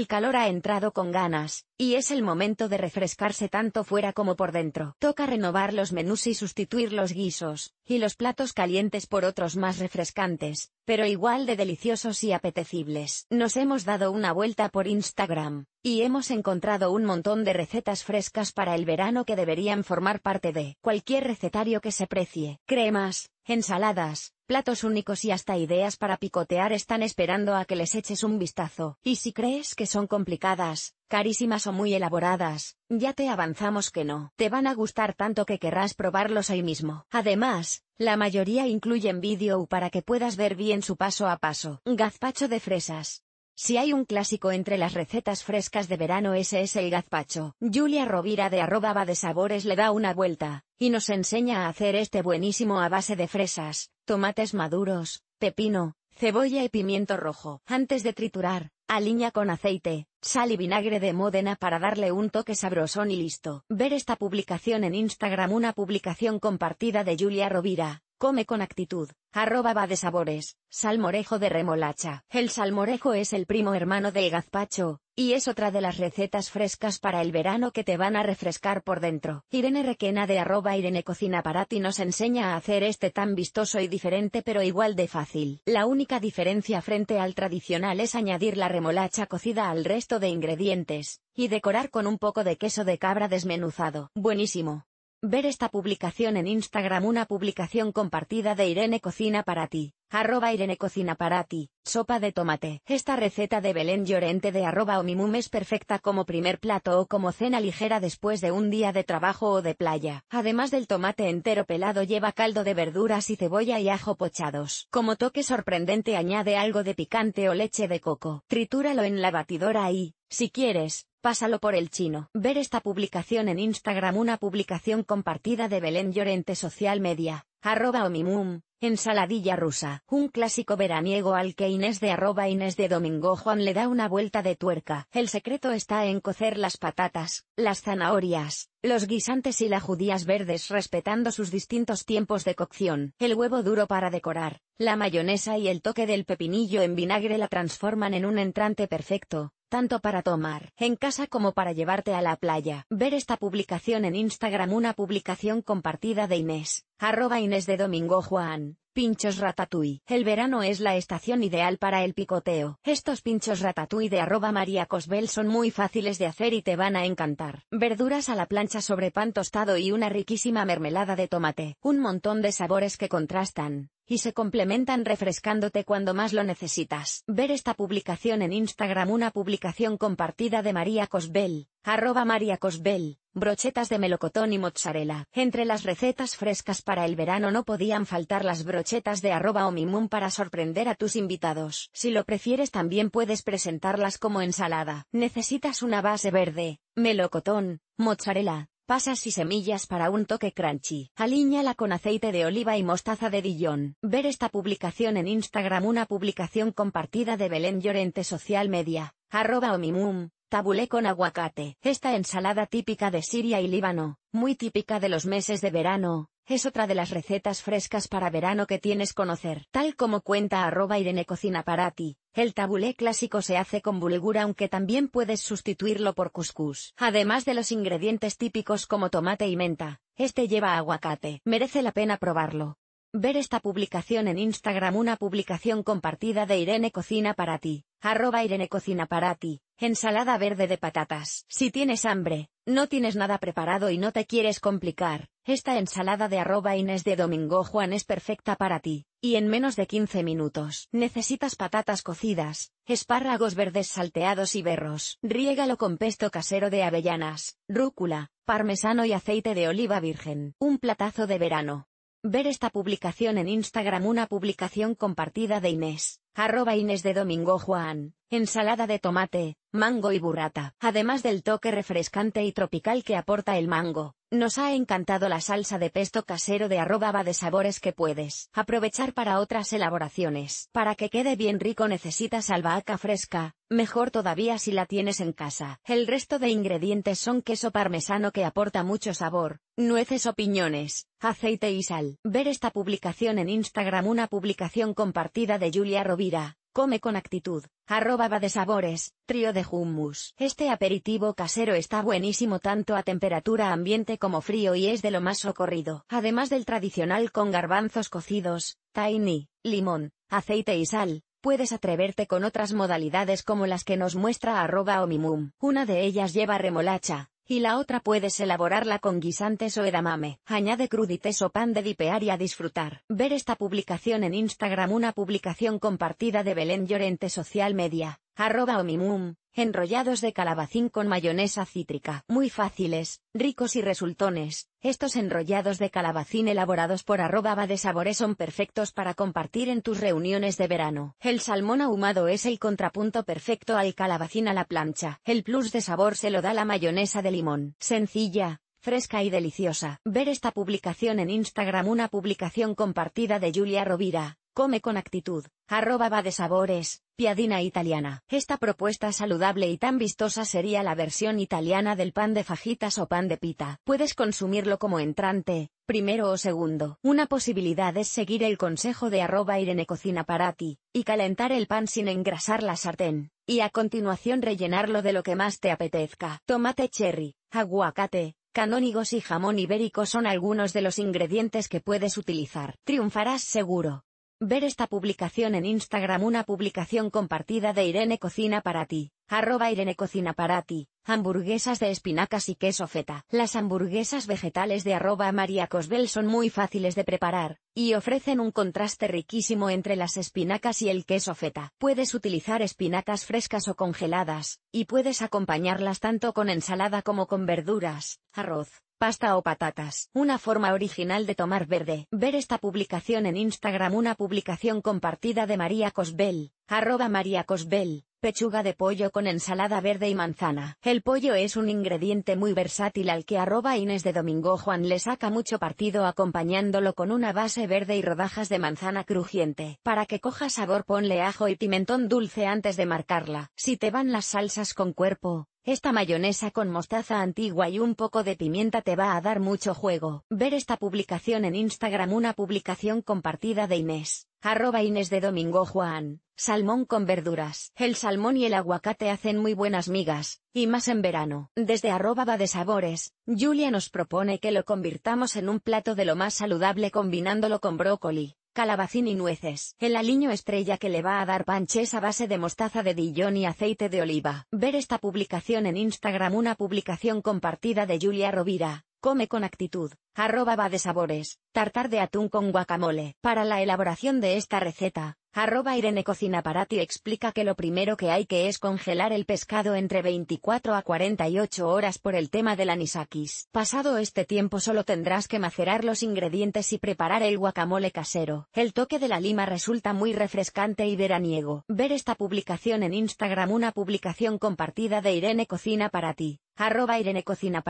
El calor ha entrado con ganas y es el momento de refrescarse tanto fuera como por dentro. Toca renovar los menús y sustituir los guisos, y los platos calientes por otros más refrescantes, pero igual de deliciosos y apetecibles. Nos hemos dado una vuelta por Instagram, y hemos encontrado un montón de recetas frescas para el verano que deberían formar parte de cualquier recetario que se precie. Cremas, ensaladas, platos únicos y hasta ideas para picotear están esperando a que les eches un vistazo. Y si crees que son complicadas, carísimas o muy elaboradas, ya te avanzamos que no. Te van a gustar tanto que querrás probarlos ahí mismo. Además, la mayoría incluyen vídeo para que puedas ver bien su paso a paso. Gazpacho de fresas. Si hay un clásico entre las recetas frescas de verano ese es el gazpacho. Julia Rovira de arroba de sabores le da una vuelta, y nos enseña a hacer este buenísimo a base de fresas, tomates maduros, pepino, cebolla y pimiento rojo. Antes de triturar, aliña con aceite, sal y vinagre de Módena para darle un toque sabrosón y listo. Ver esta publicación en Instagram, una publicación compartida de Julia Rovira. Come con actitud. Arroba va de sabores. Salmorejo de remolacha. El salmorejo es el primo hermano del gazpacho, y es otra de las recetas frescas para el verano que te van a refrescar por dentro. Irene Requena de arroba Irene Cocina Parati nos enseña a hacer este tan vistoso y diferente pero igual de fácil. La única diferencia frente al tradicional es añadir la remolacha cocida al resto de ingredientes, y decorar con un poco de queso de cabra desmenuzado. Buenísimo. Ver esta publicación en Instagram una publicación compartida de Irene Cocina para ti. Arroba Irene Cocina para ti, sopa de tomate. Esta receta de Belén Llorente de arroba Omimum es perfecta como primer plato o como cena ligera después de un día de trabajo o de playa. Además del tomate entero pelado lleva caldo de verduras y cebolla y ajo pochados. Como toque sorprendente añade algo de picante o leche de coco. Tritúralo en la batidora y, si quieres, Pásalo por el chino. Ver esta publicación en Instagram, una publicación compartida de Belén Llorente Social Media, arroba omimum, Ensaladilla rusa, un clásico veraniego al que Inés de arroba Inés de Domingo Juan le da una vuelta de tuerca. El secreto está en cocer las patatas, las zanahorias, los guisantes y las judías verdes respetando sus distintos tiempos de cocción. El huevo duro para decorar, la mayonesa y el toque del pepinillo en vinagre la transforman en un entrante perfecto tanto para tomar en casa como para llevarte a la playa. Ver esta publicación en Instagram, una publicación compartida de Inés, arroba Inés de Domingo Juan. Pinchos ratatui. El verano es la estación ideal para el picoteo. Estos pinchos ratatui de arroba María Cosbel son muy fáciles de hacer y te van a encantar. Verduras a la plancha sobre pan tostado y una riquísima mermelada de tomate. Un montón de sabores que contrastan y se complementan refrescándote cuando más lo necesitas. Ver esta publicación en Instagram, una publicación compartida de María Cosbel, arroba María Cosbel, brochetas de melocotón y mozzarella. Entre las recetas frescas para el verano no podían faltar las brochetas de arroba o mimón para sorprender a tus invitados. Si lo prefieres también puedes presentarlas como ensalada. Necesitas una base verde, melocotón, mozzarella, pasas y semillas para un toque crunchy. Alíñala con aceite de oliva y mostaza de Dijon. Ver esta publicación en Instagram una publicación compartida de Belén Llorente Social Media, arroba omimum. Tabulé con aguacate. Esta ensalada típica de Siria y Líbano, muy típica de los meses de verano, es otra de las recetas frescas para verano que tienes conocer. Tal como cuenta arroba Irene Cocina para ti, el tabulé clásico se hace con bulgura aunque también puedes sustituirlo por couscous. Además de los ingredientes típicos como tomate y menta, este lleva aguacate. Merece la pena probarlo. Ver esta publicación en Instagram una publicación compartida de Irene Cocina para ti Arroba Irene Cocina para ti. Ensalada verde de patatas. Si tienes hambre, no tienes nada preparado y no te quieres complicar, esta ensalada de arroba Inés de Domingo Juan es perfecta para ti, y en menos de 15 minutos. Necesitas patatas cocidas, espárragos verdes salteados y berros. Riégalo con pesto casero de avellanas, rúcula, parmesano y aceite de oliva virgen. Un platazo de verano. Ver esta publicación en Instagram, una publicación compartida de Inés. Arroba Inés de Domingo Juan, ensalada de tomate, mango y burrata. Además del toque refrescante y tropical que aporta el mango, nos ha encantado la salsa de pesto casero de arroba de sabores que puedes aprovechar para otras elaboraciones. Para que quede bien rico necesitas albahaca fresca, mejor todavía si la tienes en casa. El resto de ingredientes son queso parmesano que aporta mucho sabor, nueces o piñones, aceite y sal. Ver esta publicación en Instagram una publicación compartida de Julia Robin come con actitud, arroba va de sabores, trío de hummus. Este aperitivo casero está buenísimo tanto a temperatura ambiente como frío y es de lo más socorrido. Además del tradicional con garbanzos cocidos, tahini, limón, aceite y sal, puedes atreverte con otras modalidades como las que nos muestra arroba omimum. Una de ellas lleva remolacha, y la otra puedes elaborarla con guisantes o edamame. Añade crudites o pan de dipear y a disfrutar. Ver esta publicación en Instagram una publicación compartida de Belén Llorente Social Media arroba omimum, enrollados de calabacín con mayonesa cítrica, muy fáciles, ricos y resultones. Estos enrollados de calabacín elaborados por arroba va de sabores son perfectos para compartir en tus reuniones de verano. El salmón ahumado es el contrapunto perfecto al calabacín a la plancha. El plus de sabor se lo da la mayonesa de limón. Sencilla, fresca y deliciosa. Ver esta publicación en Instagram, una publicación compartida de Julia Rovira, Come con actitud, arroba va de sabores, piadina italiana. Esta propuesta saludable y tan vistosa sería la versión italiana del pan de fajitas o pan de pita. Puedes consumirlo como entrante, primero o segundo. Una posibilidad es seguir el consejo de arroba irene cocina para ti, y calentar el pan sin engrasar la sartén, y a continuación rellenarlo de lo que más te apetezca. Tomate cherry, aguacate, canónigos y jamón ibérico son algunos de los ingredientes que puedes utilizar. Triunfarás seguro. Ver esta publicación en Instagram una publicación compartida de Irene Cocina para ti, arroba Irene Cocina para ti, hamburguesas de espinacas y queso feta. Las hamburguesas vegetales de arroba María Cosbel son muy fáciles de preparar, y ofrecen un contraste riquísimo entre las espinacas y el queso feta. Puedes utilizar espinacas frescas o congeladas, y puedes acompañarlas tanto con ensalada como con verduras, arroz, pasta o patatas. Una forma original de tomar verde. Ver esta publicación en Instagram. Una publicación compartida de María Cosbel. Arroba María Cosbel. Pechuga de pollo con ensalada verde y manzana. El pollo es un ingrediente muy versátil al que arroba Inés de Domingo Juan le saca mucho partido acompañándolo con una base verde y rodajas de manzana crujiente. Para que coja sabor ponle ajo y pimentón dulce antes de marcarla. Si te van las salsas con cuerpo, esta mayonesa con mostaza antigua y un poco de pimienta te va a dar mucho juego. Ver esta publicación en Instagram una publicación compartida de Inés. Arroba Inés de Domingo Juan. Salmón con verduras. El salmón y el aguacate hacen muy buenas migas, y más en verano. Desde arroba va de sabores, Julia nos propone que lo convirtamos en un plato de lo más saludable combinándolo con brócoli, calabacín y nueces. El aliño estrella que le va a dar panches a base de mostaza de dillón y aceite de oliva. Ver esta publicación en Instagram una publicación compartida de Julia Rovira. Come con actitud. Arroba va de sabores. Tartar de atún con guacamole. Para la elaboración de esta receta, Arroba Irene Cocinaparati explica que lo primero que hay que es congelar el pescado entre 24 a 48 horas por el tema del anisakis. Pasado este tiempo solo tendrás que macerar los ingredientes y preparar el guacamole casero. El toque de la lima resulta muy refrescante y veraniego. Ver esta publicación en Instagram una publicación compartida de Irene Cocina para Arroba Irene Cocina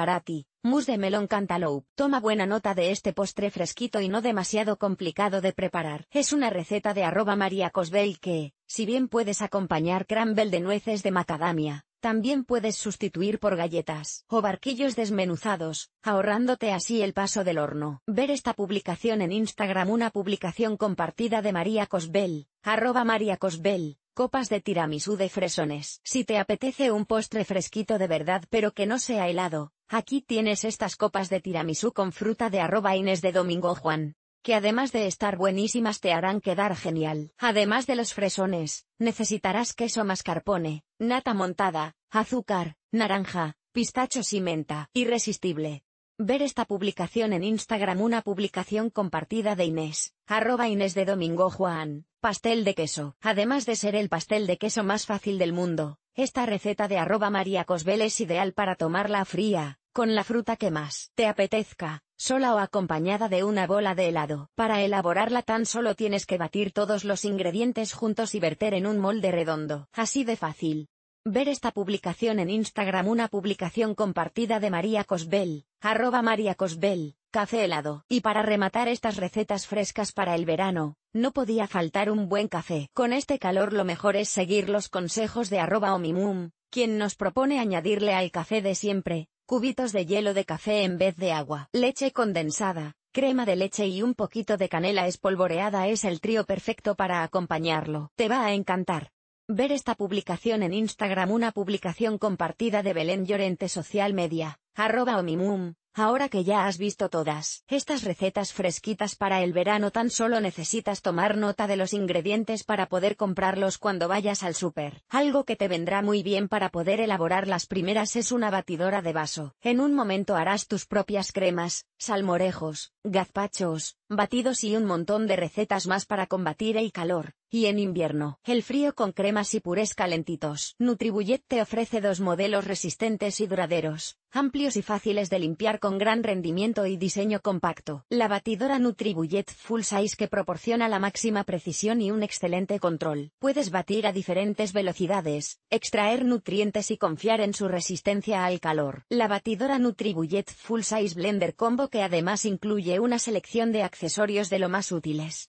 Mousse de melón cantaloupe. Toma buena nota de este postre fresquito y no demasiado complicado de preparar. Es una receta de arroba María cosbel que, si bien puedes acompañar crumble de nueces de macadamia, también puedes sustituir por galletas o barquillos desmenuzados, ahorrándote así el paso del horno. Ver esta publicación en Instagram, una publicación compartida de María Cosbel, arroba María Cosbel, copas de tiramisú de fresones. Si te apetece un postre fresquito de verdad pero que no sea helado, Aquí tienes estas copas de tiramisú con fruta de arroba Inés de Domingo Juan, que además de estar buenísimas te harán quedar genial. Además de los fresones, necesitarás queso mascarpone, nata montada, azúcar, naranja, pistachos y menta. Irresistible. Ver esta publicación en Instagram una publicación compartida de Inés, arroba Inés de Domingo Juan, pastel de queso. Además de ser el pastel de queso más fácil del mundo, esta receta de arroba María Cosbel es ideal para tomarla fría, con la fruta que más te apetezca, sola o acompañada de una bola de helado. Para elaborarla tan solo tienes que batir todos los ingredientes juntos y verter en un molde redondo. Así de fácil. Ver esta publicación en Instagram una publicación compartida de María Cosbel, arroba María Cosbel, café helado. Y para rematar estas recetas frescas para el verano, no podía faltar un buen café. Con este calor lo mejor es seguir los consejos de arroba omimum, quien nos propone añadirle al café de siempre, cubitos de hielo de café en vez de agua, leche condensada, crema de leche y un poquito de canela espolvoreada es el trío perfecto para acompañarlo. Te va a encantar. Ver esta publicación en Instagram, una publicación compartida de Belén Llorente Social Media, arroba omimum. Ahora que ya has visto todas estas recetas fresquitas para el verano tan solo necesitas tomar nota de los ingredientes para poder comprarlos cuando vayas al súper. Algo que te vendrá muy bien para poder elaborar las primeras es una batidora de vaso. En un momento harás tus propias cremas, salmorejos, gazpachos, batidos y un montón de recetas más para combatir el calor. Y en invierno, el frío con cremas y purés calentitos. Nutribullet te ofrece dos modelos resistentes y duraderos, amplios y fáciles de limpiar con gran rendimiento y diseño compacto. La batidora Nutribullet Full Size que proporciona la máxima precisión y un excelente control. Puedes batir a diferentes velocidades, extraer nutrientes y confiar en su resistencia al calor. La batidora Nutribullet Full Size Blender Combo que además incluye una selección de accesorios de lo más útiles.